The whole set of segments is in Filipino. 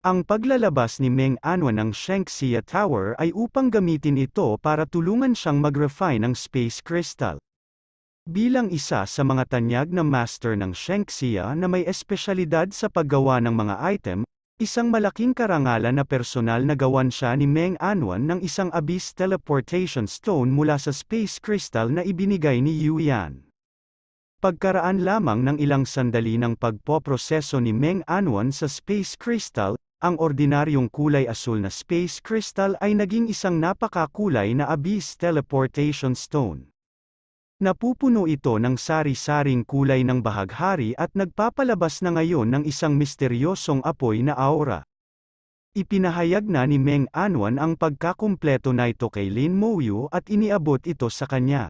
Ang paglalabas ni Meng Anwan ng Shenxia Tower ay upang gamitin ito para tulungan siyang mag-refine ng space crystal. Bilang isa sa mga tanyag na master ng Shenxia na may espesyalidad sa paggawa ng mga item, isang malaking karangalan na personal na gawan siya ni Meng Anwan ng isang abyss teleportation stone mula sa space crystal na ibinigay ni Yuyan. Pagkaraan lamang ng ilang sandali ng pagpoproseso ni Meng Anwan sa space crystal, ang ordinaryong kulay asul na space crystal ay naging isang napakakulay na abyss teleportation stone. Napupuno ito ng sari-saring kulay ng bahaghari at nagpapalabas na ngayon ng isang misteryosong apoy na aura. Ipinahayag na ni Meng Anwan ang pagkakumpleto na ito kay Lin Mouyu at iniabot ito sa kanya.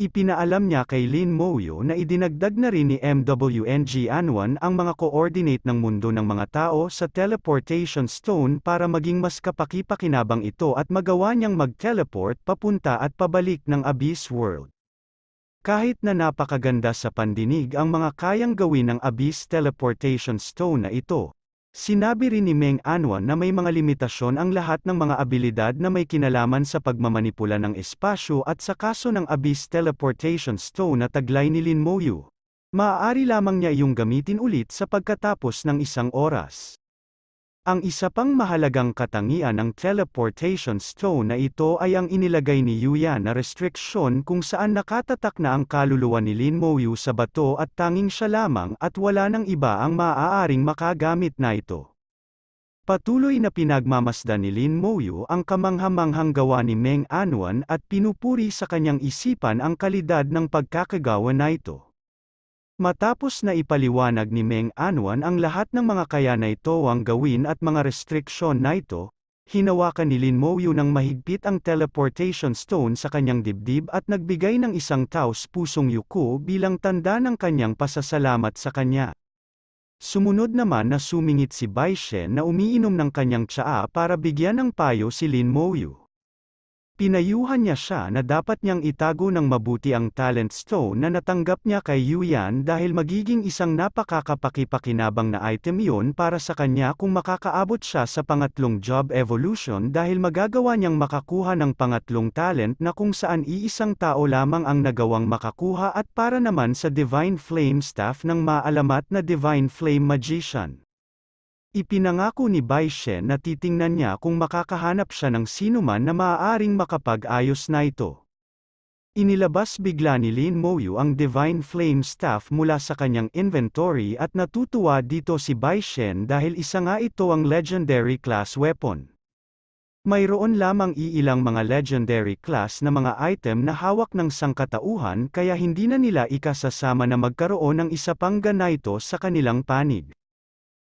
Ipinaalam niya kay Lin Moyo na idinagdag na rin ni MWNG Anwan ang mga coordinate ng mundo ng mga tao sa teleportation stone para maging mas kapakipakinabang ito at magawa niyang mag-teleport papunta at pabalik ng Abyss World. Kahit na napakaganda sa pandinig ang mga kayang gawin ng Abyss Teleportation Stone na ito, Sinabi rin ni Meng Anwa na may mga limitasyon ang lahat ng mga abilidad na may kinalaman sa pagmamanipula ng espasyo at sa kaso ng Abyss Teleportation Stone na taglay ni Lin Moyu. Maaari lamang niya iyong gamitin ulit sa pagkatapos ng isang oras. Ang isa pang mahalagang katangian ng teleportation stone na ito ay ang inilagay ni Yuya na restriksyon kung saan nakatatak na ang kaluluwa ni Lin Moyu sa bato at tanging siya lamang at wala nang iba ang maaaring makagamit na ito. Patuloy na pinagmamasdan ni Lin Moyu ang kamanghamanghang gawa ni Meng Anuan at pinupuri sa kanyang isipan ang kalidad ng pagkakagawa na ito. Matapos na ipaliwanag ni Meng Anwan ang lahat ng mga kayanay ang gawin at mga restriksyon na ito, hinawakan ni Lin Mouyu ng mahigpit ang teleportation stone sa kanyang dibdib at nagbigay ng isang taos pusong yuko bilang tanda ng kanyang pasasalamat sa kanya. Sumunod naman na sumingit si Bai Baishen na umiinom ng kanyang tsaa para bigyan ng payo si Lin Mouyu. Pinayuhan niya siya na dapat niyang itago ng mabuti ang talent stone na natanggap niya kay Yuyan dahil magiging isang napakakapakipakinabang na item yon para sa kanya kung makakaabot siya sa pangatlong job evolution dahil magagawa niyang makakuha ng pangatlong talent na kung saan iisang tao lamang ang nagawang makakuha at para naman sa Divine Flame Staff ng maalamat na Divine Flame Magician. Ipinangako ni Baishe na titingnan niya kung makakahanap siya ng sinuman na maaaring makapag-ayos na ito. Inilabas bigla ni Lin Moyu ang Divine Flame Staff mula sa kanyang inventory at natutuwa dito si Baishen dahil isa nga ito ang legendary class weapon. Mayroon lamang iilang mga legendary class na mga item na hawak ng sangkatauhan kaya hindi na nila ikasasama na magkaroon ng isa pang ganito sa kanilang panig.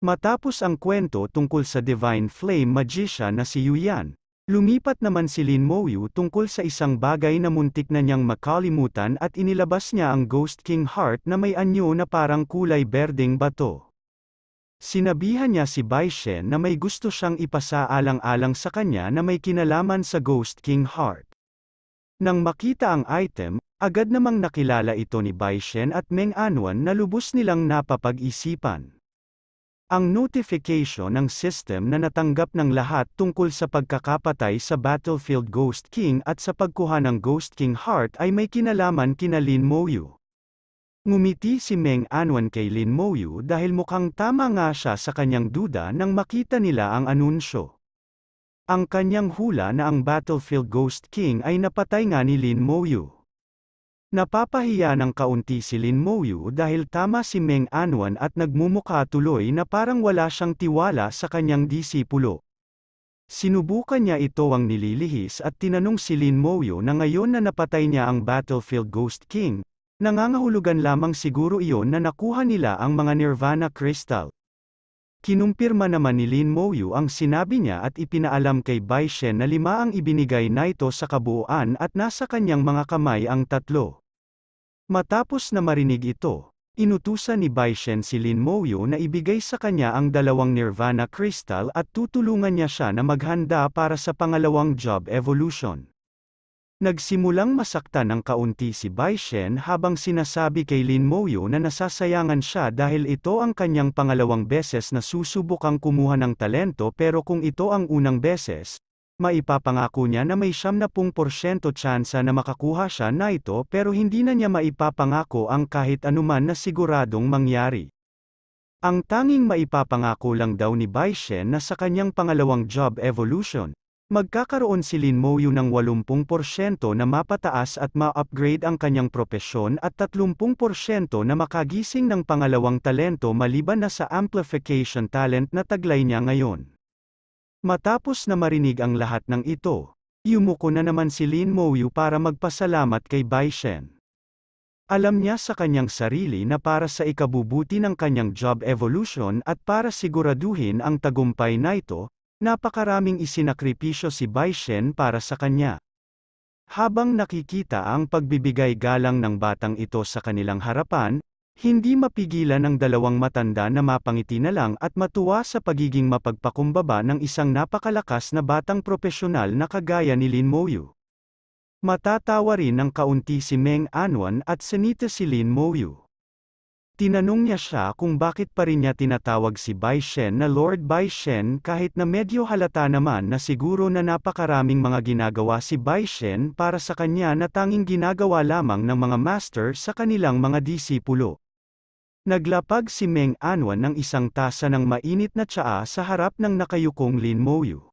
Matapos ang kwento tungkol sa Divine Flame Magician na si Yuyan, lumipat naman si Lin Moyu tungkol sa isang bagay na muntik na niyang makalimutan at inilabas niya ang Ghost King Heart na may anyo na parang kulay berding bato. Sinabihan niya si Bai Shen na may gusto siyang ipasaalang-alang sa kanya na may kinalaman sa Ghost King Heart. Nang makita ang item, agad namang nakilala ito ni Bai Shen at Meng Anwan na lubos nilang napapag-isipan. Ang notification ng system na natanggap ng lahat tungkol sa pagkakapatay sa Battlefield Ghost King at sa pagkuha ng Ghost King Heart ay may kinalaman kina Lin Moyu. Ngumiti si Meng Anwan kay Lin Moyu dahil mukhang tama nga siya sa kanyang duda nang makita nila ang anunsyo. Ang kanyang hula na ang Battlefield Ghost King ay napatay nga ni Lin Moyu. Napapahiya ng kaunti si Lin Moyu dahil tama si Meng Anwan at nagmumukha tuloy na parang wala siyang tiwala sa kanyang disipulo. Sinubukan niya ito ang nililihis at tinanong si Lin Moyu na ngayon na napatay niya ang Battlefield Ghost King, nangangahulugan lamang siguro iyon na nakuha nila ang mga Nirvana Crystal. Kinumpirma naman ni Lin Moyu ang sinabi niya at ipinaalam kay Bai Shen na lima ang ibinigay na ito sa kabuuan at nasa kanyang mga kamay ang tatlo. Matapos na marinig ito, inutusan ni Baishen si Lin Moyo na ibigay sa kanya ang dalawang Nirvana Crystal at tutulungan niya siya na maghanda para sa pangalawang job evolution. Nagsimulang masaktan ng kaunti si Bai Shen habang sinasabi kay Lin Moyo na nasasayangan siya dahil ito ang kanyang pangalawang beses na susubukang kumuha ng talento pero kung ito ang unang beses, maipapangako niya na may 70% tsansa na makakuha siya na ito pero hindi na niya maipapangako ang kahit anuman na siguradong mangyari. Ang tanging maipapangako lang daw ni Bai Shen na sa kanyang pangalawang job evolution, magkakaroon si Lin Moyu ng 80% na mapataas at ma-upgrade ang kanyang propesyon at 30% na makagising ng pangalawang talento maliban na sa amplification talent na taglay niya ngayon. Matapos na marinig ang lahat ng ito, yumuko na naman si Lin Mouyu para magpasalamat kay Bai Shen. Alam niya sa kanyang sarili na para sa ikabubuti ng kanyang job evolution at para siguraduhin ang tagumpay na ito, napakaraming isinakripisyo si Bai Shen para sa kanya. Habang nakikita ang pagbibigay galang ng batang ito sa kanilang harapan, hindi mapigilan ang dalawang matanda na mapangiti na lang at matuwa sa pagiging mapagpakumbaba ng isang napakalakas na batang propesyonal na kagaya ni Lin Moyu. Matatawa rin ng kaunti si Meng Anwan at senita si Lin Moyu. Tinanong niya siya kung bakit pa rin niya tinatawag si Bai Shen na Lord Bai Shen kahit na medyo halata naman na siguro na napakaraming mga ginagawa si Bai Shen para sa kanya na tanging ginagawa lamang ng mga master sa kanilang mga disipulo. Naglapag si Meng Anwan ng isang tasa ng mainit na tsaa sa harap ng nakayukong Lin Moyu.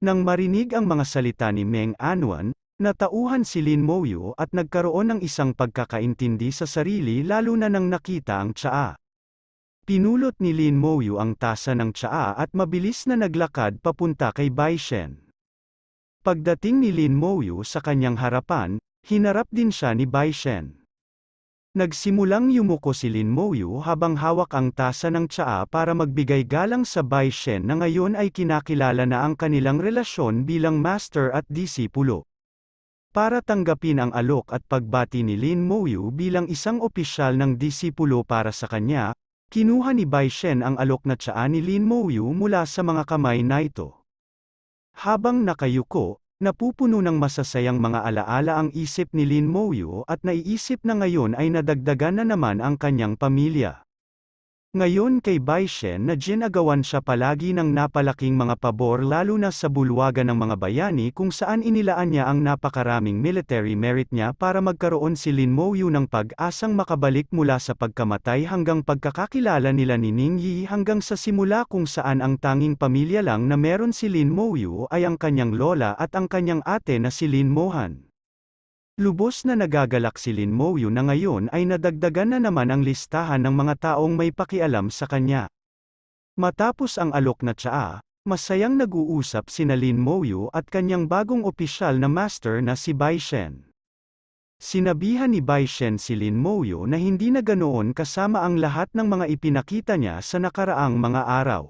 Nang marinig ang mga salita ni Meng Anwan, natauhan si Lin Moyu at nagkaroon ng isang pagkakaintindi sa sarili lalo na nang nakita ang tsaa. Pinulot ni Lin Moyu ang tasa ng tsaa at mabilis na naglakad papunta kay Bai Shen. Pagdating ni Lin Moyu sa kanyang harapan, hinarap din siya ni Bai Shen. Nagsimulang yumuko si Lin Moyu habang hawak ang tasa ng tsaa para magbigay galang sa Bai Shen na ngayon ay kinakilala na ang kanilang relasyon bilang master at disipulo. Para tanggapin ang alok at pagbati ni Lin Moyu bilang isang opisyal ng disipulo para sa kanya, kinuha ni Bai Shen ang alok na tsaa ni Lin Moyu mula sa mga kamay na ito. Habang nakayuko, Napupuno ng masasayang mga alaala ang isip ni Lin Moyo at naiisip na ngayon ay nadagdagan na naman ang kanyang pamilya. Ngayon kay Baishen na ginagawan siya palagi ng napalaking mga pabor lalo na sa bulwagan ng mga bayani kung saan inilaan niya ang napakaraming military merit niya para magkaroon si Lin Mo ng pag-asang makabalik mula sa pagkamatay hanggang pagkakakilala nila ni Ning Yi hanggang sa simula kung saan ang tanging pamilya lang na meron si Lin Mo ay ang kanyang lola at ang kanyang ate na si Lin Mohan. Lubos na nagagalak si Lin Moyo na ngayon ay nadagdagan na naman ang listahan ng mga taong may pakialam sa kanya. Matapos ang alok na tsaa, masayang nag-uusap si Lin Moyo at kanyang bagong opisyal na master na si Bai Shen. Sinabihan ni Bai Shen si Lin Moyo na hindi na ganoon kasama ang lahat ng mga ipinakita niya sa nakaraang mga araw.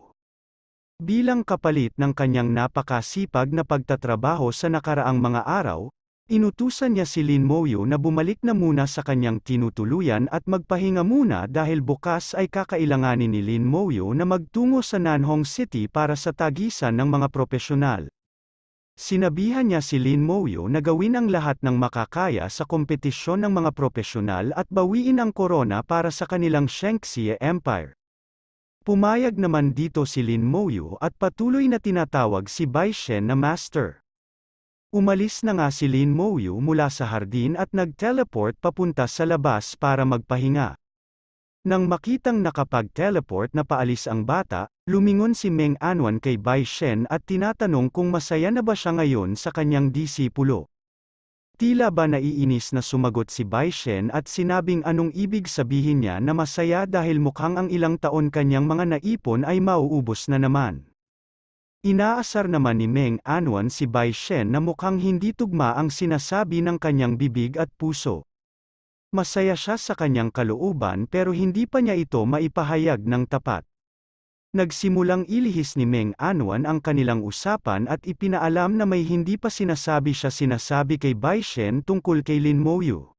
Bilang kapalit ng kanyang napakasipag na pagtatrabaho sa nakaraang mga araw, Inutusan niya si Lin Moyo na bumalik na muna sa kanyang tinutuluyan at magpahinga muna dahil bukas ay kakailanganin ni Lin Moyo na magtungo sa Nanhong City para sa tagisan ng mga propesyonal. Sinabihan niya si Lin Moyo na gawin ang lahat ng makakaya sa kompetisyon ng mga propesyonal at bawiin ang korona para sa kanilang Shengxie Empire. Pumayag naman dito si Lin Moyo at patuloy na tinatawag si Bai Shen na master. Umalis na nga si Lin Moyu mula sa hardin at nag-teleport papunta sa labas para magpahinga. Nang makitang nakapag-teleport na paalis ang bata, lumingon si Meng Anwan kay Bai Shen at tinatanong kung masaya na ba siya ngayon sa kanyang disipulo. Tila ba naiinis na sumagot si Bai Shen at sinabing anong ibig sabihin niya na masaya dahil mukhang ang ilang taon kanyang mga naipon ay mauubos na naman. Inaasar naman ni Meng Anwan si Bai Shen na mukhang hindi tugma ang sinasabi ng kanyang bibig at puso. Masaya siya sa kanyang kalooban pero hindi pa niya ito maipahayag ng tapat. Nagsimulang ilihis ni Meng Anwan ang kanilang usapan at ipinaalam na may hindi pa sinasabi siya sinasabi kay Bai Shen tungkol kay Lin Moyu.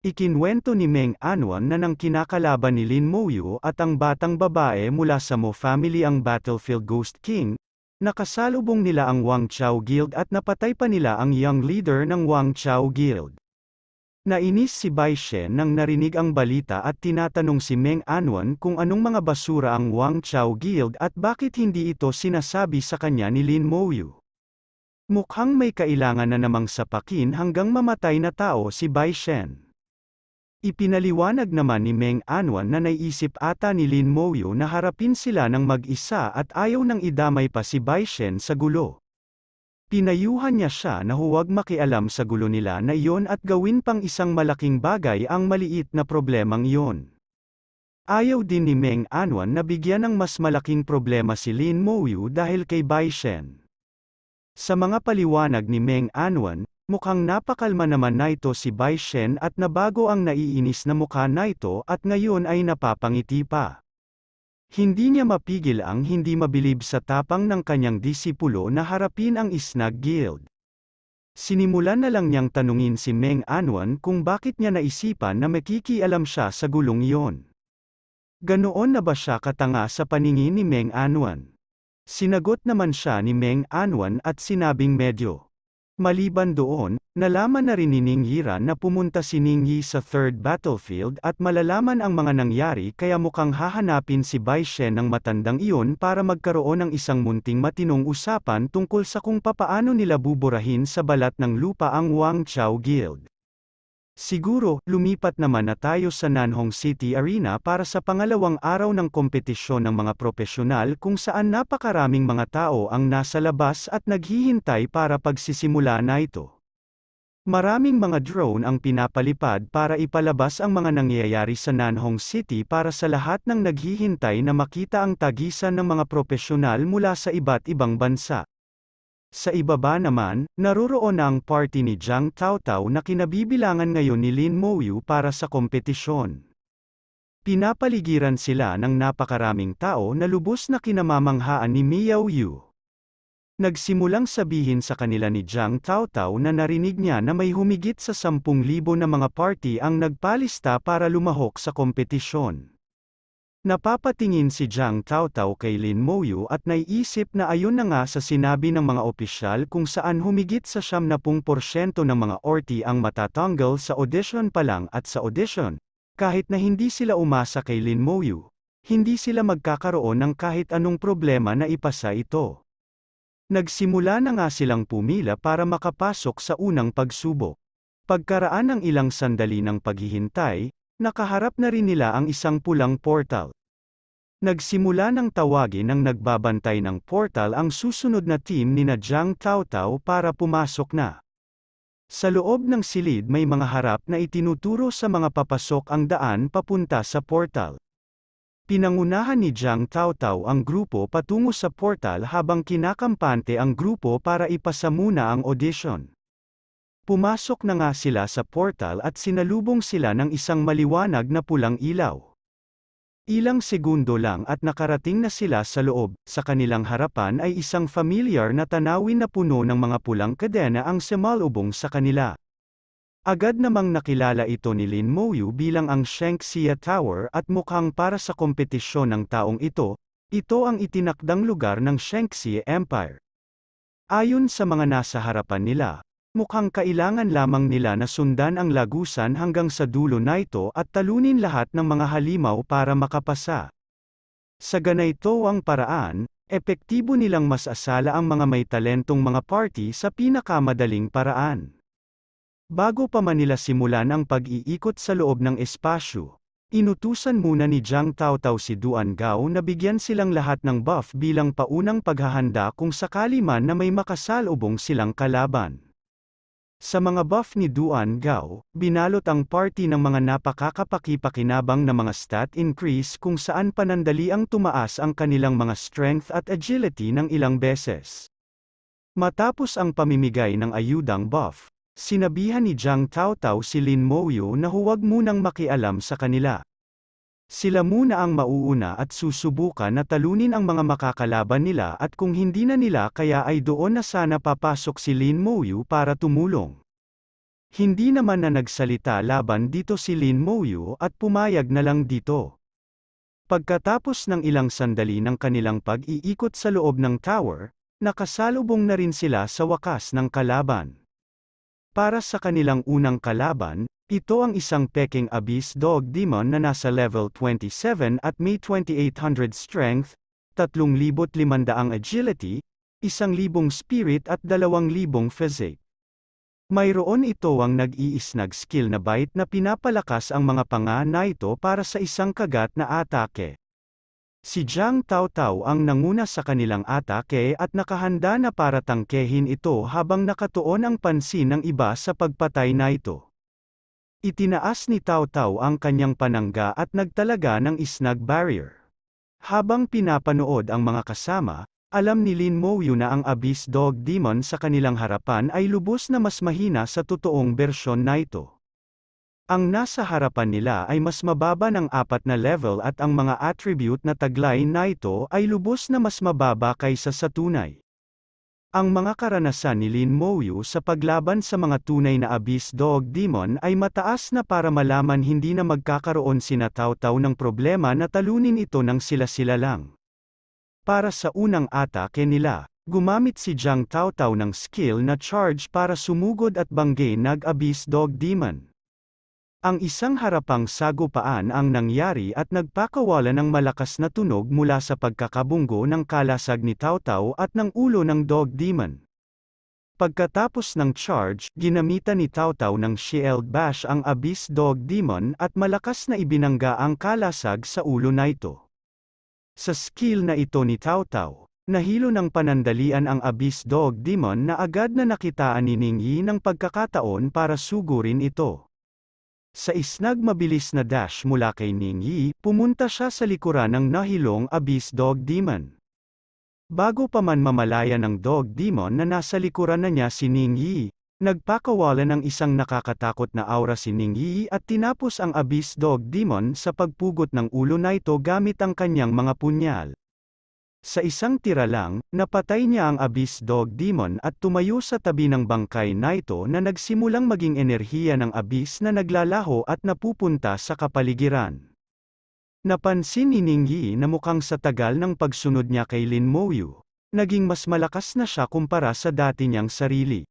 Ikinwento ni Meng Anwan na nang kinakalaban ni Lin Moyu at ang batang babae mula sa Mo family ang Battlefield Ghost King, Nakasalubong nila ang Wang Chao Guild at napatay pa nila ang young leader ng Wang Chao Guild. Nainis si Bai Shen nang narinig ang balita at tinatanong si Meng Anwan kung anong mga basura ang Wang Chao Guild at bakit hindi ito sinasabi sa kanya ni Lin Mouyu. Mukhang may kailangan na namang sapakin hanggang mamatay na tao si Bai Shen. Ipinaliwanag naman ni Meng Anwan na naisip ata ni Lin Moyo na harapin sila ng mag-isa at ayaw nang idamay pa si Bai Shen sa gulo. Pinayuhan niya siya na huwag makialam sa gulo nila na iyon at gawin pang isang malaking bagay ang maliit na problemang iyon. Ayaw din ni Meng Anwan na bigyan ng mas malaking problema si Lin Moyu dahil kay Bai Shen. Sa mga paliwanag ni Meng Anwan, Mukhang napakalma naman na ito si Bai Shen at nabago ang naiinis na mukha na ito at ngayon ay napapangiti pa. Hindi niya mapigil ang hindi mabilib sa tapang ng kanyang disipulo na harapin ang Snag Guild. Sinimulan na lang niyang tanungin si Meng Anwan kung bakit niya naisipan na makikialam siya sa gulong iyon. Ganoon na ba siya katanga sa paningin ni Meng Anwan? Sinagot naman siya ni Meng Anwan at sinabing medyo. Maliban doon, nalaman na rin ni Ninghira na pumunta si Ningyi sa Third Battlefield at malalaman ang mga nangyari kaya mukhang hahanapin si Bai Shen ng matandang iyon para magkaroon ng isang munting matinong usapan tungkol sa kung papaano nila buburahin sa balat ng lupa ang Wang Chao Guild. Siguro, lumipat naman na tayo sa Nanhong City Arena para sa pangalawang araw ng kompetisyon ng mga profesional kung saan napakaraming mga tao ang nasa labas at naghihintay para pagsisimula na ito. Maraming mga drone ang pinapalipad para ipalabas ang mga nangyayari sa Nanhong City para sa lahat ng naghihintay na makita ang tagisan ng mga profesional mula sa iba't ibang bansa. Sa ibaba naman, naroroon ang party ni Jiang Taotao na kinabibilangan ngayon ni Lin Mouyu para sa kompetisyon. Pinapaligiran sila ng napakaraming tao na lubos na kinamamanghaan ni Miao Yu. Nagsimulang sabihin sa kanila ni Jiang Taotao na narinig niya na may humigit sa 10,000 na mga party ang nagpalista para lumahok sa kompetisyon. Napapatingin si Jiang Taotao kay Lin Moyu at naiisip na ayon na nga sa sinabi ng mga opisyal kung saan humigit sa 70% ng mga orti ang matatanggal sa audition pa lang at sa audition. Kahit na hindi sila umasa kay Lin Moyu, hindi sila magkakaroon ng kahit anong problema na ipasa ito. Nagsimula na nga silang pumila para makapasok sa unang pagsubok. Pagkaraan ng ilang sandali ng paghihintay, Nakaharap na rin nila ang isang pulang portal. Nagsimula ng tawagin ng nagbabantay ng portal ang susunod na team ni na Jiang Taotao para pumasok na. Sa loob ng silid may mga harap na itinuturo sa mga papasok ang daan papunta sa portal. Pinangunahan ni Jiang Taotao ang grupo patungo sa portal habang kinakampante ang grupo para ipasa muna ang audition. Pumasok na nga sila sa portal at sinalubong sila ng isang maliwanag na pulang ilaw. Ilang segundo lang at nakarating na sila sa loob, sa kanilang harapan ay isang familiar na tanawin na puno ng mga pulang kadena ang semalubong sa kanila. Agad namang nakilala ito ni Lin Moyu bilang ang Shanxia Tower at mukhang para sa kompetisyon ng taong ito, ito ang itinakdang lugar ng Shanxia Empire. Ayon sa mga nasa harapan nila, Mukhang kailangan lamang nila na sundan ang lagusan hanggang sa dulo na ito at talunin lahat ng mga halimaw para makapasa. Sa ganayto ang paraan, epektibo nilang masasala ang mga may talentong mga party sa pinakamadaling paraan. Bago pa man nila simulan ang pag-iikot sa loob ng espasyo, inutusan muna ni Jiang Taotao si Duan Gao na bigyan silang lahat ng buff bilang paunang paghahanda kung sakali man na may makasalubong silang kalaban. Sa mga buff ni Duan Gao, binalot ang party ng mga napakakapakipakinabang na mga stat increase kung saan panandali ang tumaas ang kanilang mga strength at agility ng ilang beses. Matapos ang pamimigay ng ayudang buff, sinabihan ni Jiang Taotao si Lin Moyo na huwag munang makialam sa kanila. Sila muna ang mauuna at susubukan na talunin ang mga makakalaban nila at kung hindi na nila kaya ay doon na sana papasok si Lin Mouyu para tumulong. Hindi naman na nagsalita laban dito si Lin Mouyu at pumayag na lang dito. Pagkatapos ng ilang sandali ng kanilang pag-iikot sa loob ng tower, nakasalubong na rin sila sa wakas ng kalaban. Para sa kanilang unang kalaban, ito ang isang Peking Abyss Dog Demon na nasa level 27 at may 2800 strength, 3,500 agility, 1,000 spirit at 2,000 physique. Mayroon ito ang nag-iisnag skill na bite na pinapalakas ang mga panga na ito para sa isang kagat na atake. Si Jiang Tao Tao ang nanguna sa kanilang atake at nakahanda na para tangkehin ito habang nakatuon ang pansin ng iba sa pagpatay na ito. Itinaas ni Tao Tao ang kanyang panangga at nagtalaga ng isnag barrier. Habang pinapanood ang mga kasama, alam ni Lin Mo Yu na ang Abyss Dog Demon sa kanilang harapan ay lubos na mas mahina sa totoong bersyon na ito. Ang nasa harapan nila ay mas mababa ng apat na level at ang mga attribute na taglay na ito ay lubos na mas mababa kaysa sa tunay. Ang mga karanasan ni Lin Mouyu sa paglaban sa mga tunay na abyss dog demon ay mataas na para malaman hindi na magkakaroon sina Tao-Tao ng problema na talunin ito ng sila-sila lang. Para sa unang atake nila, gumamit si Jiang Tao-Tao ng skill na charge para sumugod at banggay nag-abyss dog demon. Ang isang harapang sagupaan ang nangyari at nagpakawala ng malakas na tunog mula sa pagkakabunggo ng kalasag ni Tautaw at ng ulo ng Dog Demon. Pagkatapos ng charge, ginamitan ni Tautaw ng shield bash ang Abyss Dog Demon at malakas na ibinangga ang kalasag sa ulo na ito. Sa skill na ito ni Tautaw, Nahilo ng panandalian ang Abyss Dog Demon na agad na nakitaan ni Ningyi ng pagkakataon para sugurin ito. Sa isnag mabilis na dash mula kay Ning Yi, pumunta siya sa likuran ng nahilong Abyss Dog Demon. Bago pa man mamalaya ng Dog Demon na nasa likuran na niya si Ning Yi, nagpakawala ng isang nakakatakot na aura si Ning Yi at tinapos ang Abyss Dog Demon sa pagpugot ng ulo na ito gamit ang kanyang mga punyal. Sa isang tira lang, napatay niya ang abyss dog demon at tumayo sa tabi ng bangkay na ito na nagsimulang maging enerhiya ng abyss na naglalaho at napupunta sa kapaligiran. Napansin ni Ningyi na mukhang sa tagal ng pagsunod niya kay Lin Moyu, naging mas malakas na siya kumpara sa dati niyang sarili.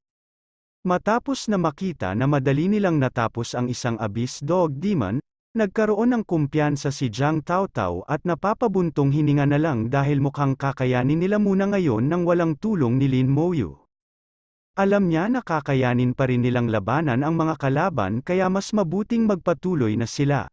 Matapos na makita na madali nilang natapos ang isang abyss dog demon, Nagkaroon ng kumpiyansa si Jiang Taotao at napapabuntong hininga na lang dahil mukhang kakayanin nila muna ngayon nang walang tulong ni Lin Moyu. Alam niya na kakayanin pa rin nilang labanan ang mga kalaban kaya mas mabuting magpatuloy na sila.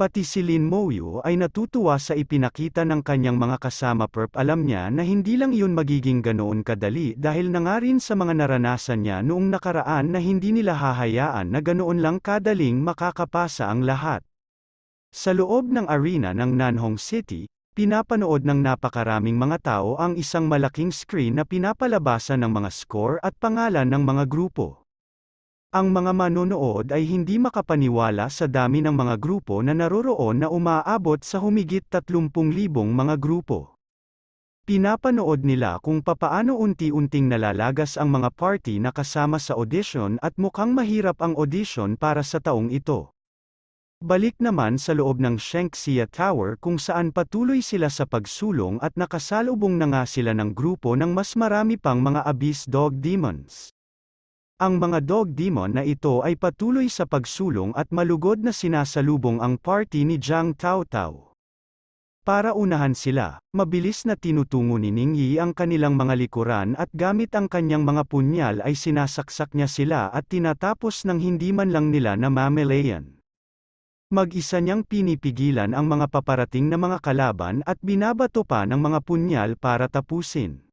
Pati si Lin Moyu ay natutuwa sa ipinakita ng kanyang mga kasama perp alam niya na hindi lang iyon magiging ganoon kadali dahil na nga rin sa mga naranasan niya noong nakaraan na hindi nila hahayaan na ganoon lang kadaling makakapasa ang lahat. Sa loob ng arena ng Nanhong City, pinapanood ng napakaraming mga tao ang isang malaking screen na pinapalabasan ng mga score at pangalan ng mga grupo. Ang mga manonood ay hindi makapaniwala sa dami ng mga grupo na naroroon na umaabot sa humigit 30,000 mga grupo. Pinapanood nila kung papaano unti-unting nalalagas ang mga party na kasama sa audition at mukhang mahirap ang audition para sa taong ito. Balik naman sa loob ng Shenxia Tower kung saan patuloy sila sa pagsulong at nakasalubong na nga sila ng grupo ng mas marami pang mga abyss dog demons. Ang mga dog demon na ito ay patuloy sa pagsulong at malugod na sinasalubong ang party ni Jiang Tao Tao. Para unahan sila, mabilis na tinutungo ni Ning Yi ang kanilang mga likuran at gamit ang kanyang mga punyal ay sinasaksak niya sila at tinatapos ng hindi man lang nila na mamelayan. Mag-isa niyang pinipigilan ang mga paparating na mga kalaban at binabato pa ng mga punyal para tapusin.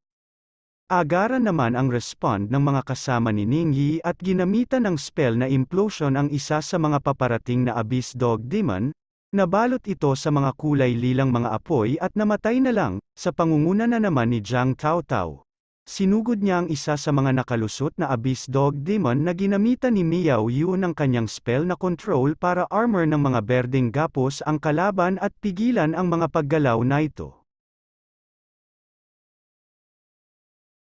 Agara naman ang respond ng mga kasama ni Ningyi at ginamitan ng spell na implosion ang isa sa mga paparating na abyss dog demon, nabalot ito sa mga kulay lilang mga apoy at namatay na lang, sa pangunguna na naman ni Jiang Tao Tao. Sinugod niya ang isa sa mga nakalusot na abyss dog demon na ginamitan ni Miao Yu ng kanyang spell na control para armor ng mga berdeng gapos ang kalaban at pigilan ang mga paggalaw na ito.